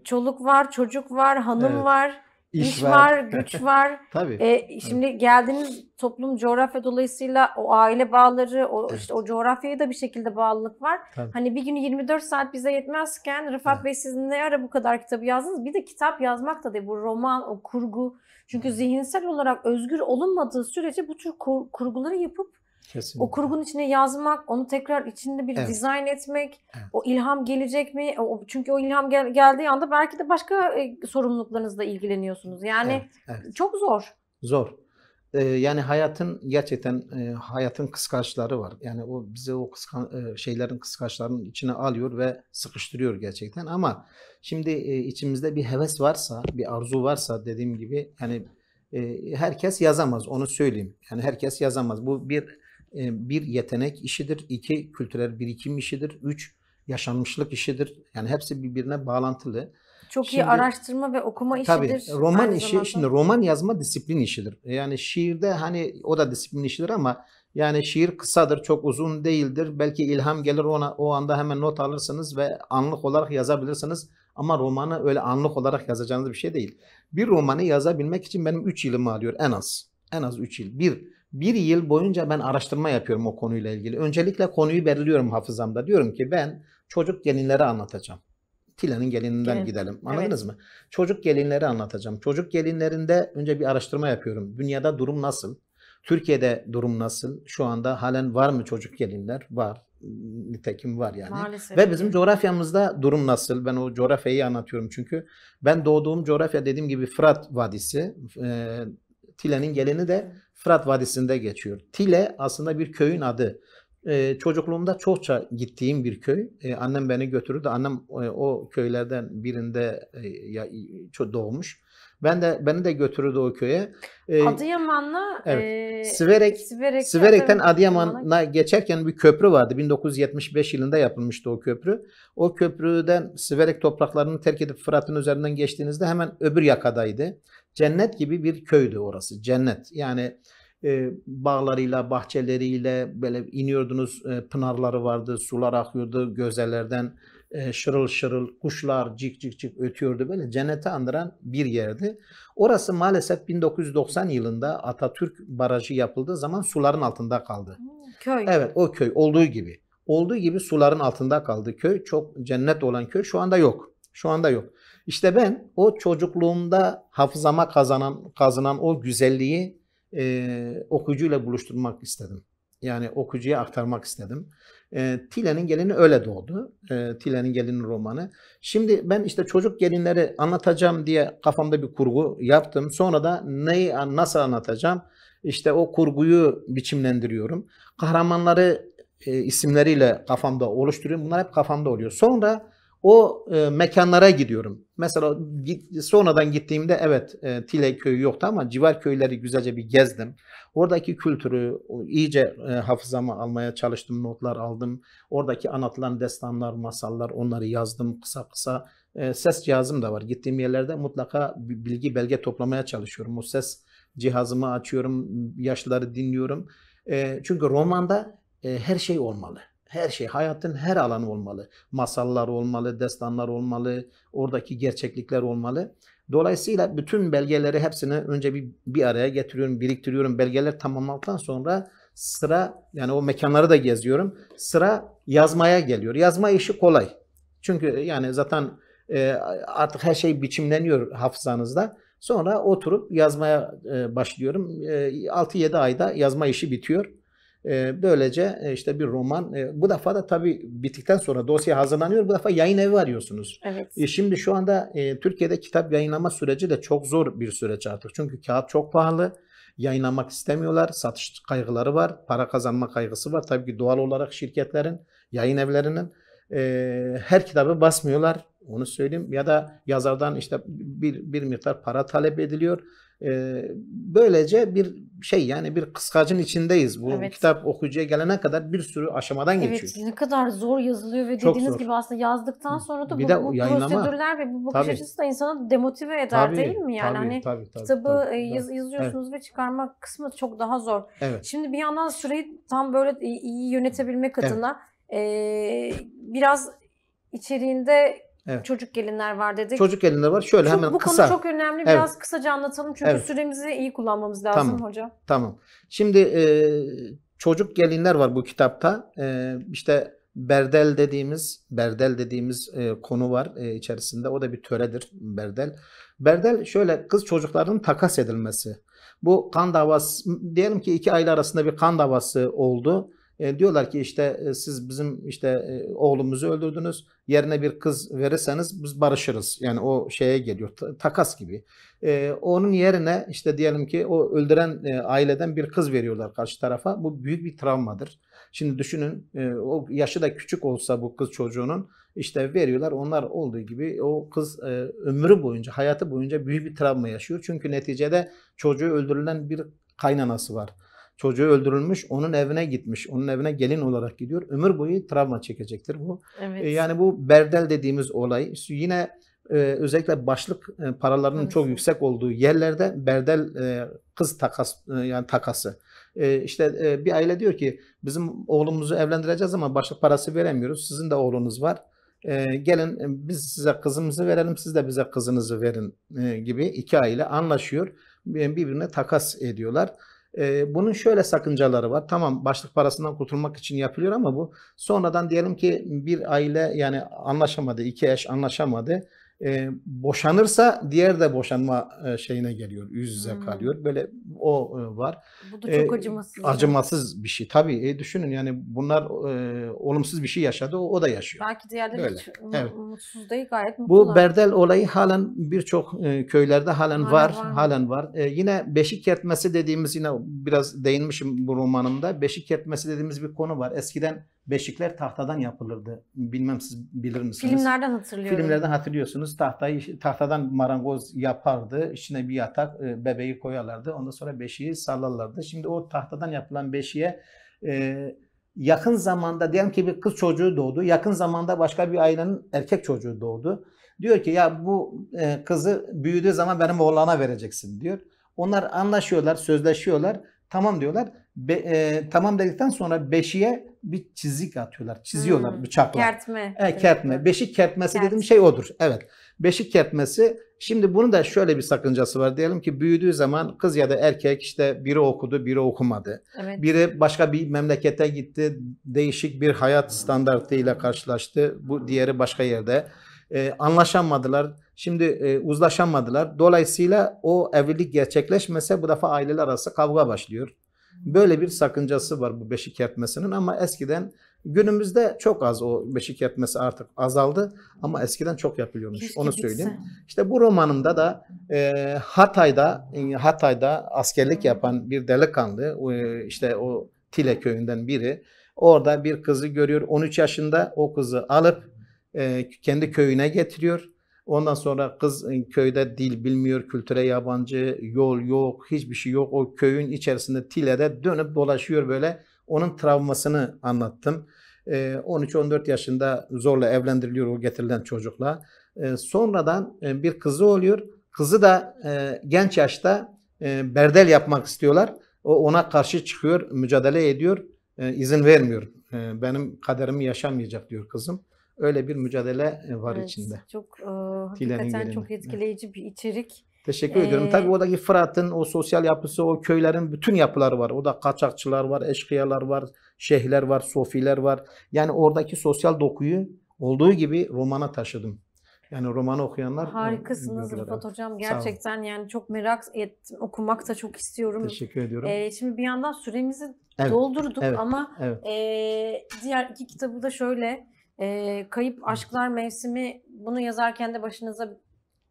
Çoluk var, çocuk var, hanım evet. var. İş, İş var, var güç var. Tabii. E, şimdi evet. geldiğiniz toplum coğrafya dolayısıyla o aile bağları, o evet. işte o coğrafyaya da bir şekilde bağlılık var. Tabii. Hani bir günü 24 saat bize yetmezken Rıfat evet. Bey siz ne ara bu kadar kitabı yazdınız? Bir de kitap yazmak da değil bu roman, o kurgu. Çünkü zihinsel olarak özgür olunmadığı sürece bu tür kur, kurguları yapıp Kesinlikle. O kurgun içine yazmak, onu tekrar içinde bir evet. dizayn etmek, evet. o ilham gelecek mi? O, çünkü o ilham gel- geldiği anda belki de başka e, sorumluluklarınızla ilgileniyorsunuz. Yani evet, evet. çok zor. Zor. Ee, yani hayatın gerçekten e, hayatın kıskançları var. Yani o bize o kıskan e, şeylerin kıskançlarının içine alıyor ve sıkıştırıyor gerçekten. Ama şimdi e, içimizde bir heves varsa, bir arzu varsa dediğim gibi yani e, herkes yazamaz onu söyleyeyim. Yani herkes yazamaz. Bu bir e, bir yetenek işidir, iki kültürel birikim işidir, üç yaşanmışlık işidir. Yani hepsi birbirine bağlantılı. Çok şimdi, iyi araştırma ve okuma işidir. Tabii roman işi zamanda. şimdi roman yazma disiplin işidir. E, yani şiirde hani o da disiplin işidir ama yani şiir kısadır, çok uzun değildir. Belki ilham gelir ona o anda hemen not alırsınız ve anlık olarak yazabilirsiniz. Ama romanı öyle anlık olarak yazacağınız bir şey değil. Bir romanı yazabilmek için benim 3 yılımı alıyor en az. En az 3 yıl. Bir, bir yıl boyunca ben araştırma yapıyorum o konuyla ilgili. Öncelikle konuyu belirliyorum hafızamda. Diyorum ki ben çocuk gelinleri anlatacağım. Tilan'ın gelininden Gelin. gidelim. Anladınız evet. mı? Çocuk gelinleri anlatacağım. Çocuk gelinlerinde önce bir araştırma yapıyorum. Dünyada durum nasıl? Türkiye'de durum nasıl? Şu anda halen var mı çocuk gelinler? Var. Nitekim var yani. Maalesef. Ve bizim coğrafyamızda durum nasıl? Ben o coğrafyayı anlatıyorum çünkü. Ben doğduğum coğrafya dediğim gibi Fırat Vadisi. E, ee, Tilen'in gelini de Fırat Vadisi'nde geçiyor. Tile aslında bir köyün adı. Ee, çocukluğumda çokça gittiğim bir köy. Ee, annem beni götürürdü. Annem e, o köylerden birinde e, ya, doğmuş. Ben de beni de götürürdü o köye. Ee, Adıyaman'la evet. e, Siverek, Siverek Siverek'ten Adıyaman'a geçerken bir köprü vardı. 1975 yılında yapılmıştı o köprü. O köprüden Siverek topraklarını terk edip Fırat'ın üzerinden geçtiğinizde hemen öbür yakadaydı. Cennet gibi bir köydü orası. Cennet. Yani e, bağlarıyla, bahçeleriyle böyle iniyordunuz. E, pınarları vardı, sular akıyordu gözelerden. E, şırıl şırıl kuşlar cik cik cik ötüyordu. Böyle cennete andıran bir yerdi. Orası maalesef 1990 yılında Atatürk Barajı yapıldığı zaman suların altında kaldı. Hmm, köy. Evet o köy olduğu gibi. Olduğu gibi suların altında kaldı köy. Çok cennet olan köy şu anda yok. Şu anda yok. İşte ben o çocukluğumda hafızama kazanan, kazanan o güzelliği e, okuyucuyla buluşturmak istedim. Yani okuyucuya aktarmak istedim. E, Tile'nin gelini öyle doğdu. E, Tile'nin gelini romanı. Şimdi ben işte çocuk gelinleri anlatacağım diye kafamda bir kurgu yaptım. Sonra da neyi nasıl anlatacağım? İşte o kurguyu biçimlendiriyorum. Kahramanları e, isimleriyle kafamda oluşturuyorum. Bunlar hep kafamda oluyor. Sonra o e, mekanlara gidiyorum. Mesela git, sonradan gittiğimde evet e, Tile köyü yoktu ama civar köyleri güzelce bir gezdim. Oradaki kültürü iyice e, hafızama almaya çalıştım, notlar aldım. Oradaki anlatılan destanlar, masallar onları yazdım kısa kısa. E, ses cihazım da var. Gittiğim yerlerde mutlaka bilgi belge toplamaya çalışıyorum. O ses cihazımı açıyorum, yaşlıları dinliyorum. E, çünkü romanda e, her şey olmalı her şey, hayatın her alanı olmalı. Masallar olmalı, destanlar olmalı, oradaki gerçeklikler olmalı. Dolayısıyla bütün belgeleri hepsini önce bir, bir araya getiriyorum, biriktiriyorum. Belgeler tamamlandıktan sonra sıra, yani o mekanları da geziyorum. Sıra yazmaya geliyor. Yazma işi kolay. Çünkü yani zaten e, artık her şey biçimleniyor hafızanızda. Sonra oturup yazmaya e, başlıyorum. E, 6-7 ayda yazma işi bitiyor. Ee, böylece e, işte bir roman. E, bu defa da tabii bittikten sonra dosya hazırlanıyor. Bu defa yayın evi arıyorsunuz. Evet. E, şimdi şu anda Türkiye'de kitap yayınlama süreci de çok zor bir süreç artık. Çünkü kağıt çok pahalı. Yayınlamak istemiyorlar. Satış kaygıları var. Para kazanma kaygısı var. Tabii ki doğal olarak şirketlerin, yayın evlerinin her kitabı basmıyorlar. Onu söyleyeyim. Ya da yazardan işte bir, bir miktar para talep ediliyor. Ee, böylece bir şey yani bir kıskacın içindeyiz. Bu evet. kitap okuyucuya gelene kadar bir sürü aşamadan evet, geçiyor. ne kadar zor yazılıyor ve Çok dediğiniz zor. gibi aslında yazdıktan sonra da bir bu, de bu yayınlama. prosedürler ve bu bakış tabii. açısı da insanı demotive eder tabii, değil mi? Yani tabii, hani tabii, tabii, kitabı tabii, e, yaz, yazıyorsunuz evet. ve çıkarma kısmı çok daha zor. Evet. Şimdi bir yandan süreyi tam böyle iyi yönetebilmek adına evet. e, biraz içeriğinde Evet. Çocuk gelinler var dedik. Çocuk gelinler var. Şöyle çok, hemen bu kısa. Bu konu çok önemli. Biraz evet. kısaca anlatalım çünkü evet. süremizi iyi kullanmamız lazım tamam. hocam. Tamam. Şimdi e, çocuk gelinler var bu kitapta. E, işte berdel dediğimiz berdel dediğimiz e, konu var e, içerisinde. O da bir töredir berdel. Berdel şöyle kız çocuklarının takas edilmesi. Bu kan davası diyelim ki iki aile arasında bir kan davası oldu. E, diyorlar ki işte e, siz bizim işte e, oğlumuzu öldürdünüz. Yerine bir kız verirseniz biz barışırız. Yani o şeye geliyor ta, takas gibi. E, onun yerine işte diyelim ki o öldüren e, aileden bir kız veriyorlar karşı tarafa. Bu büyük bir travmadır. Şimdi düşünün e, o yaşı da küçük olsa bu kız çocuğunun işte veriyorlar. Onlar olduğu gibi o kız e, ömrü boyunca, hayatı boyunca büyük bir travma yaşıyor. Çünkü neticede çocuğu öldürülen bir kaynanası var. Çocuğu öldürülmüş, onun evine gitmiş, onun evine gelin olarak gidiyor. Ömür boyu travma çekecektir bu. Evet. E, yani bu berdel dediğimiz olay yine e, özellikle başlık e, paralarının evet. çok yüksek olduğu yerlerde berdel kız takas yani takası. E, işte bir aile diyor ki bizim oğlumuzu evlendireceğiz ama başlık parası veremiyoruz. Sizin de oğlunuz var. gelin biz size kızımızı verelim siz de bize kızınızı verin gibi iki aile anlaşıyor birbirine takas ediyorlar. E, bunun şöyle sakıncaları var. Tamam başlık parasından kurtulmak için yapılıyor ama bu sonradan diyelim ki bir aile yani anlaşamadı, iki eş anlaşamadı e, boşanırsa diğer de boşanma e, şeyine geliyor. Yüz yüze hmm. kalıyor. Böyle o e, var. Bu da çok e, acımasız. Acımasız bir şey. Tabii e, düşünün yani bunlar e, olumsuz bir şey yaşadı. O, o da yaşıyor. Belki diğerleri Böyle. hiç um, evet. mutsuz değil. Gayet mutlular. Bu berdel olayı halen birçok e, köylerde halen, halen var, var. Halen var. E, yine beşik yetmesi dediğimiz yine biraz değinmişim bu romanımda. Beşik yetmesi dediğimiz bir konu var. Eskiden beşikler tahtadan yapılırdı. Bilmem siz bilir misiniz? Filmlerden hatırlıyorum. Filmlerden hatırlıyorsunuz. Tahtayı tahtadan marangoz yapardı. İçine bir yatak e, bebeği koyarlardı. Ondan sonra beşiği sallarlardı. Şimdi o tahtadan yapılan beşiğe e, yakın zamanda diyelim ki bir kız çocuğu doğdu. Yakın zamanda başka bir ailenin erkek çocuğu doğdu. Diyor ki ya bu e, kızı büyüdüğü zaman benim oğlana vereceksin diyor. Onlar anlaşıyorlar, sözleşiyorlar. Tamam diyorlar. Be, e, tamam dedikten sonra beşiye bir çizik atıyorlar. Çiziyorlar hmm. bıçakla. Kertme. E, kertme. Beşik kertmesi Kert. dediğim şey odur. Evet. Beşik kertmesi. Şimdi bunun da şöyle bir sakıncası var. Diyelim ki büyüdüğü zaman kız ya da erkek işte biri okudu, biri okumadı. Evet. Biri başka bir memlekete gitti. Değişik bir hayat standartıyla karşılaştı. Bu diğeri başka yerde. E, anlaşamadılar. Şimdi e, uzlaşamadılar. Dolayısıyla o evlilik gerçekleşmese bu defa aileler arası kavga başlıyor. Böyle bir sakıncası var bu beşik kertmesinin ama eskiden günümüzde çok az o beşik kertmesi artık azaldı ama eskiden çok yapılıyormuş. Keşke Onu söyleyeyim. Bitse. İşte bu romanımda da e, Hatay'da e, Hatay'da askerlik yapan bir delikanlı e, işte o Tile köyünden biri orada bir kızı görüyor. 13 yaşında o kızı alıp e, kendi köyüne getiriyor Ondan sonra kız e, köyde dil bilmiyor, kültüre yabancı, yol yok, hiçbir şey yok. O köyün içerisinde Tile'de dönüp dolaşıyor böyle. Onun travmasını anlattım. 13-14 e, yaşında zorla evlendiriliyor o getirilen çocukla. E, sonradan bir kızı oluyor. Kızı da genç yaşta berdel yapmak istiyorlar. O ona karşı çıkıyor, mücadele ediyor, izin vermiyor. Benim kaderimi yaşamayacak diyor kızım. Öyle bir mücadele e, var evet, içinde. Çok e, hakikaten gelini. çok etkileyici bir içerik. Teşekkür ee, ediyorum. E, Tabii oradaki Fırat'ın o sosyal yapısı, o köylerin bütün yapıları var. O da kaçakçılar var, eşkıyalar var, şeyhler var, sofiler var. Yani oradaki sosyal dokuyu olduğu gibi romana taşıdım. Yani roman okuyanlar e, harikasınız Rıfat Hocam. Gerçekten yani çok merak ettim okumak da çok istiyorum. Teşekkür ediyorum. Ee, şimdi bir yandan süremizi evet, doldurduk evet, ama evet. E, diğer iki kitabı da şöyle e, Kayıp Aşklar Mevsimi bunu yazarken de başınıza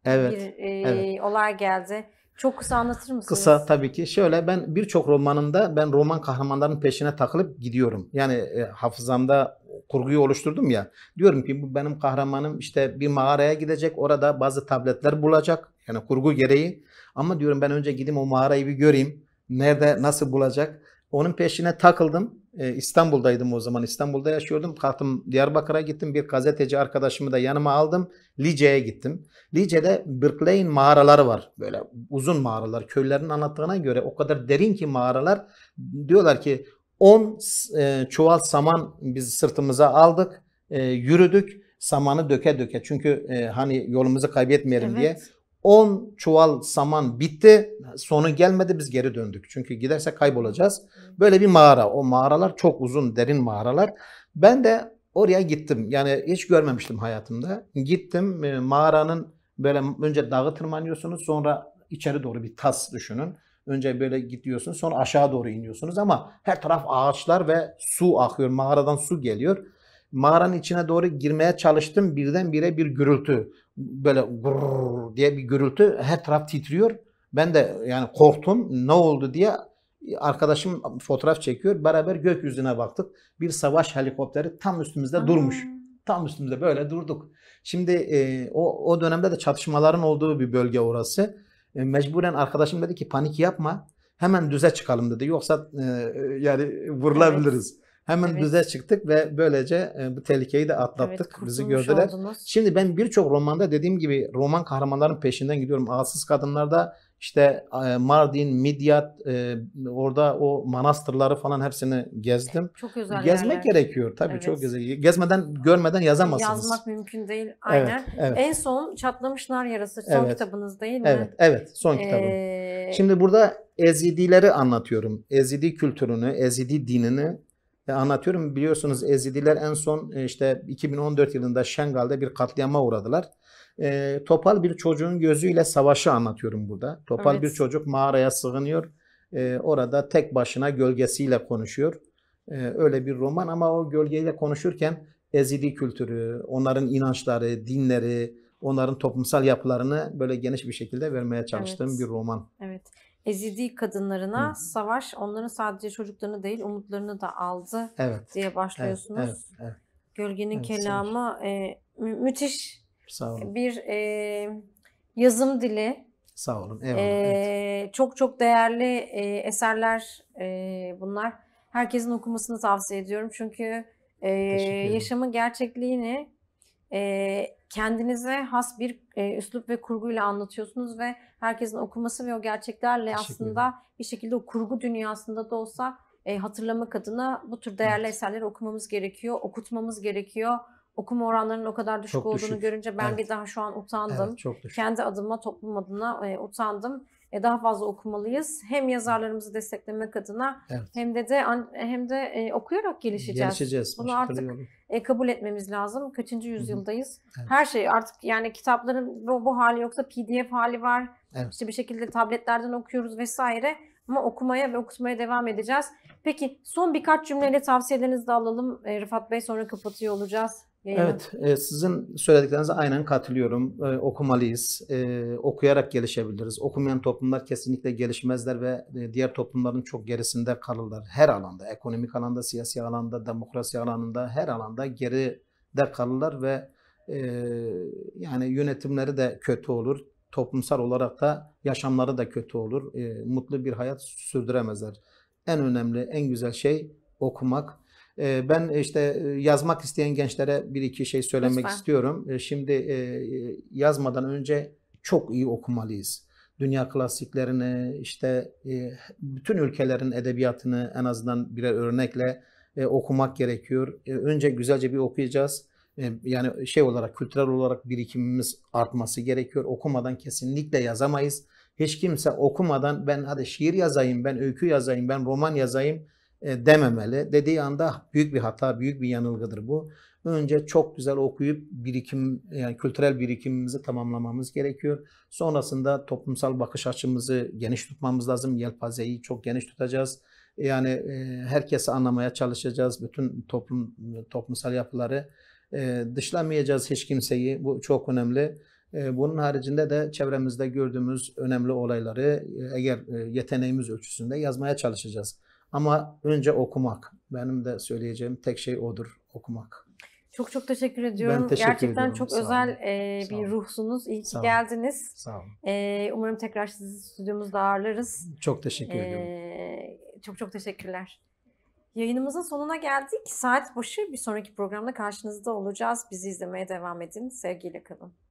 evet, bir e, evet. olay geldi. Çok kısa anlatır mısınız? Kısa tabii ki. Şöyle ben birçok romanımda ben roman kahramanlarının peşine takılıp gidiyorum. Yani e, hafızamda kurguyu oluşturdum ya. Diyorum ki bu benim kahramanım işte bir mağaraya gidecek. Orada bazı tabletler bulacak. Yani kurgu gereği. Ama diyorum ben önce gideyim o mağarayı bir göreyim. Nerede nasıl bulacak? Onun peşine takıldım e, İstanbul'daydım o zaman. İstanbul'da yaşıyordum. Kalktım Diyarbakır'a gittim. Bir gazeteci arkadaşımı da yanıma aldım. Lice'ye gittim. Lice'de Birkley'in mağaraları var. Böyle uzun mağaralar. Köylerin anlattığına göre o kadar derin ki mağaralar. Diyorlar ki 10 e, çuval saman biz sırtımıza aldık. E, yürüdük samanı döke döke çünkü e, hani yolumuzu kaybetmeyelim evet. diye 10 çuval saman bitti. Sonu gelmedi biz geri döndük. Çünkü giderse kaybolacağız. Böyle bir mağara. O mağaralar çok uzun derin mağaralar. Ben de oraya gittim. Yani hiç görmemiştim hayatımda. Gittim e, mağaranın böyle önce dağı tırmanıyorsunuz sonra içeri doğru bir tas düşünün. Önce böyle gidiyorsunuz sonra aşağı doğru iniyorsunuz ama her taraf ağaçlar ve su akıyor. Mağaradan su geliyor mağaranın içine doğru girmeye çalıştım. Birdenbire bir gürültü böyle gurur diye bir gürültü her taraf titriyor. Ben de yani korktum ne oldu diye arkadaşım fotoğraf çekiyor. Beraber gökyüzüne baktık. Bir savaş helikopteri tam üstümüzde Aha. durmuş. Tam üstümüzde böyle durduk. Şimdi e, o, o dönemde de çatışmaların olduğu bir bölge orası. E, mecburen arkadaşım dedi ki panik yapma. Hemen düze çıkalım dedi. Yoksa e, e yani vurulabiliriz. Evet. Hemen evet. düze çıktık ve böylece e, bu tehlikeyi de atlattık. Evet, Bizi gördüler. Oldunuz. Şimdi ben birçok romanda dediğim gibi roman kahramanların peşinden gidiyorum. Ağsız kadınlarda işte e, Mardin, Midyat, e, orada o manastırları falan hepsini gezdim. Çok özel Gezmek yerler. gerekiyor tabii evet. çok güzel. Gezmeden, görmeden yazamazsınız. Yazmak mümkün değil. Aynen. Evet, evet. En son Çatlamış Nar Yarası son evet. kitabınız değil mi? Evet, evet son ee, kitabım. Ee... Şimdi burada Ezidileri anlatıyorum. Ezidi kültürünü, Ezidi dinini e, anlatıyorum. Biliyorsunuz Ezidiler en son e, işte 2014 yılında Şengal'de bir katliama uğradılar. E, topal bir çocuğun gözüyle savaşı anlatıyorum burada. Topal evet. bir çocuk mağaraya sığınıyor. E, orada tek başına gölgesiyle konuşuyor. E, öyle bir roman ama o gölgeyle konuşurken Ezidi kültürü, onların inançları, dinleri, onların toplumsal yapılarını böyle geniş bir şekilde vermeye çalıştığım evet. bir roman. Evet. Ezidi kadınlarına Hı. savaş onların sadece çocuklarını değil umutlarını da aldı evet. diye başlıyorsunuz. Evet, evet, evet. Gölgenin evet, kelamı e, mü- müthiş Sağ olun. bir e, yazım dili. Sağ olun. Eyvallah, ee, evet. Çok çok değerli e, eserler e, bunlar. Herkesin okumasını tavsiye ediyorum çünkü e, yaşamın gerçekliğini e, kendinize has bir e, üslup ve kurguyla anlatıyorsunuz ve herkesin okuması ve o gerçeklerle aslında bir şekilde o kurgu dünyasında da olsa e, hatırlamak adına bu tür değerli evet. eserleri okumamız gerekiyor, okutmamız gerekiyor. Okuma oranlarının o kadar düşük çok olduğunu görünce ben evet. bir daha şu an utandım. Evet, çok düşük. Kendi adıma, toplum adına e, utandım. E, daha fazla okumalıyız. Hem yazarlarımızı desteklemek adına evet. hem de de hem de e, okuyarak gelişeceğiz. gelişeceğiz. Bunu artık e, kabul etmemiz lazım. Kaçıncı yüzyıldayız? Evet. Her şey artık yani kitapların bu, bu hali yoksa PDF hali var. Evet. İşte bir şekilde tabletlerden okuyoruz vesaire. Ama okumaya ve okutmaya devam edeceğiz. Peki son birkaç cümleyle tavsiyelerinizi de alalım. E, Rıfat Bey sonra kapatıyor olacağız. Yayını. Evet, e, sizin söylediklerinize aynen katılıyorum. E, okumalıyız, e, okuyarak gelişebiliriz. Okumayan toplumlar kesinlikle gelişmezler ve e, diğer toplumların çok gerisinde kalırlar. Her alanda, ekonomik alanda, siyasi alanda, demokrasi alanında, her alanda geride kalırlar ve e, yani yönetimleri de kötü olur toplumsal olarak da yaşamları da kötü olur. E, mutlu bir hayat sürdüremezler. En önemli, en güzel şey okumak. E, ben e, işte e, yazmak isteyen gençlere bir iki şey söylemek Lütfen. istiyorum. E, şimdi e, e, yazmadan önce çok iyi okumalıyız. Dünya klasiklerini, işte e, bütün ülkelerin edebiyatını en azından birer örnekle e, okumak gerekiyor. E, önce güzelce bir okuyacağız e, yani şey olarak kültürel olarak birikimimiz artması gerekiyor. Okumadan kesinlikle yazamayız. Hiç kimse okumadan ben hadi şiir yazayım, ben öykü yazayım, ben roman yazayım e, dememeli. Dediği anda büyük bir hata, büyük bir yanılgıdır bu. Önce çok güzel okuyup birikim yani kültürel birikimimizi tamamlamamız gerekiyor. Sonrasında toplumsal bakış açımızı geniş tutmamız lazım. Yelpazeyi çok geniş tutacağız. Yani e, herkesi anlamaya çalışacağız. Bütün toplum toplumsal yapıları e, dışlamayacağız hiç kimseyi. Bu çok önemli. Ee, bunun haricinde de çevremizde gördüğümüz önemli olayları e, eğer e, yeteneğimiz ölçüsünde yazmaya çalışacağız. Ama önce okumak. Benim de söyleyeceğim tek şey odur. Okumak. Çok çok teşekkür ediyorum. Ben teşekkür Gerçekten ediyorum. çok Sağ özel e, bir ruhsunuz. İyi ki Sağ geldiniz. Sağ olun. E, umarım tekrar sizi stüdyomuzda ağırlarız. Çok teşekkür e, ediyorum. Çok çok teşekkürler. Yayınımızın sonuna geldik. Saat başı bir sonraki programda karşınızda olacağız. Bizi izlemeye devam edin. Sevgiyle kalın.